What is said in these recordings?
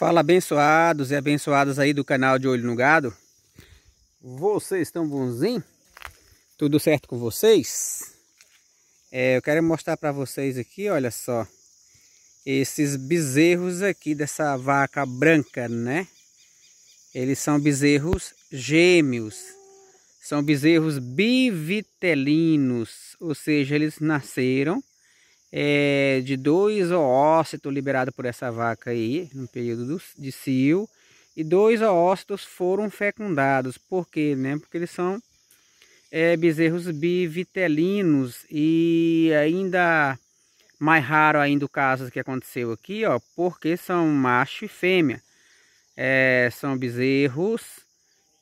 Fala abençoados e abençoadas aí do canal de Olho no Gado. Vocês estão bonzinho? Tudo certo com vocês? É, eu quero mostrar para vocês aqui, olha só. Esses bezerros aqui dessa vaca branca, né? Eles são bezerros gêmeos. São bezerros bivitelinos, ou seja, eles nasceram é, de dois oócitos liberados por essa vaca aí, no período do, de cio, e dois oócitos foram fecundados. Por quê? Né? Porque eles são é, bezerros bivitelinos e ainda mais raro ainda o caso que aconteceu aqui, ó, porque são macho e fêmea. É, são bezerros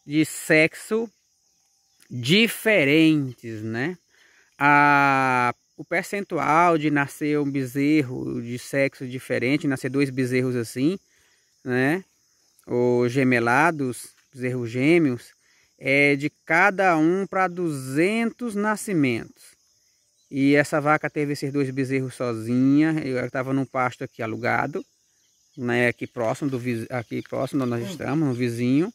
de sexo diferentes, né? A o percentual de nascer um bezerro de sexo diferente, nascer dois bezerros assim, né? Ou gemelados, bezerros gêmeos, é de cada um para 200 nascimentos. E essa vaca teve esses dois bezerros sozinha. Eu estava num pasto aqui alugado, né? Aqui próximo do aqui próximo onde nós hum. estamos, no vizinho.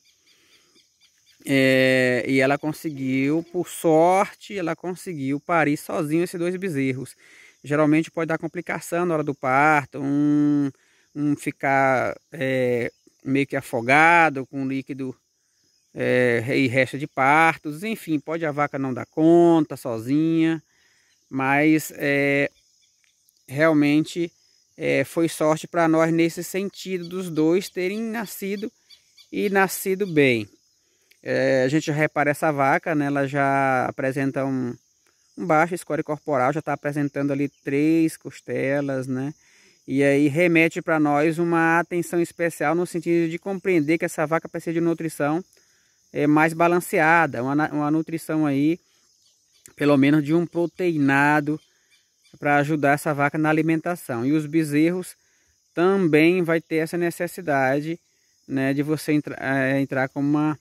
É, e ela conseguiu, por sorte, ela conseguiu parir sozinho esses dois bezerros. Geralmente pode dar complicação na hora do parto, um, um ficar é, meio que afogado com líquido é, e resto de partos, enfim, pode a vaca não dar conta sozinha, mas é, realmente é, foi sorte para nós nesse sentido dos dois terem nascido e nascido bem. É, a gente já repara essa vaca, né? Ela já apresenta um, um baixo score corporal, já está apresentando ali três costelas, né? E aí remete para nós uma atenção especial no sentido de compreender que essa vaca precisa de nutrição é, mais balanceada, uma, uma nutrição aí, pelo menos de um proteinado para ajudar essa vaca na alimentação. E os bezerros também vai ter essa necessidade né, de você entra, é, entrar com uma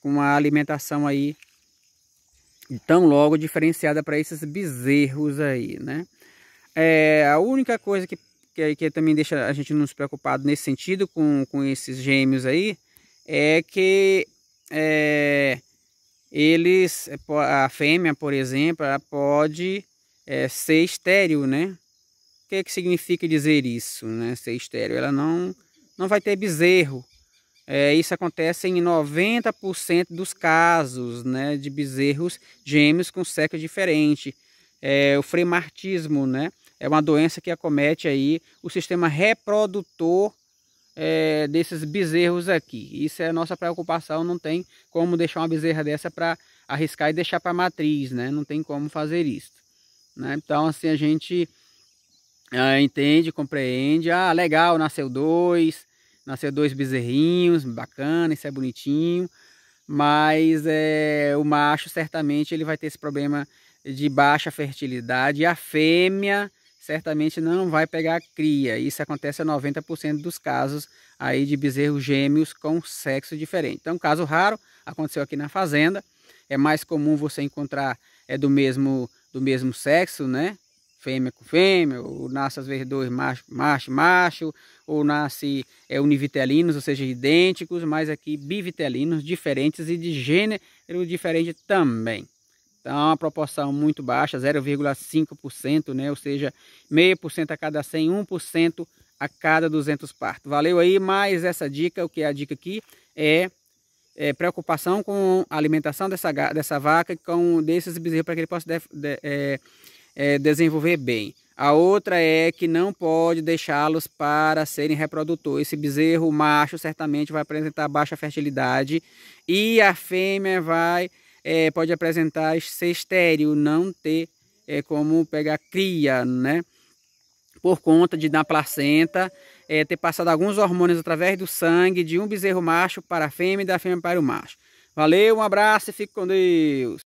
com uma alimentação aí tão logo diferenciada para esses bezerros aí, né? É, a única coisa que, que, que, também deixa a gente nos preocupado nesse sentido com, com esses gêmeos aí é que é, eles, a fêmea, por exemplo, pode é, ser estéril, né? O que, é que significa dizer isso, né? Ser estéril, ela não, não vai ter bezerro, é, isso acontece em 90% dos casos né, de bezerros gêmeos com sexo diferente. É, o fremartismo né, é uma doença que acomete aí o sistema reprodutor é, desses bezerros aqui. Isso é a nossa preocupação, não tem como deixar uma bezerra dessa para arriscar e deixar para matriz, né? não tem como fazer isso. Né? Então assim a gente ah, entende, compreende, ah legal, nasceu dois, Nasceu dois bezerrinhos, bacana, isso é bonitinho. Mas é, o macho certamente ele vai ter esse problema de baixa fertilidade. E a fêmea certamente não vai pegar a cria. Isso acontece a 90% dos casos aí de bezerros gêmeos com sexo diferente. Então, caso raro, aconteceu aqui na fazenda. É mais comum você encontrar é do mesmo do mesmo sexo, né? Fêmea com fêmea, ou nasce às vezes dois macho, macho, macho, ou nasce é, univitelinos, ou seja, idênticos, mas aqui bivitelinos, diferentes e de gênero diferente também. Então, a proporção muito baixa, 0,5%, né? ou seja, 0,5% a cada 100, 1% a cada 200 partos. Valeu aí mais essa dica, o que é a dica aqui é, é preocupação com a alimentação dessa, dessa vaca e com desses bezerros para que ele possa de, de, é, é, desenvolver bem. A outra é que não pode deixá-los para serem reprodutores. Esse bezerro macho certamente vai apresentar baixa fertilidade e a fêmea vai é, pode apresentar ser estéril, não ter é, como pegar cria, né? Por conta de na placenta é, ter passado alguns hormônios através do sangue de um bezerro macho para a fêmea e da fêmea para o macho. Valeu, um abraço e fique com Deus.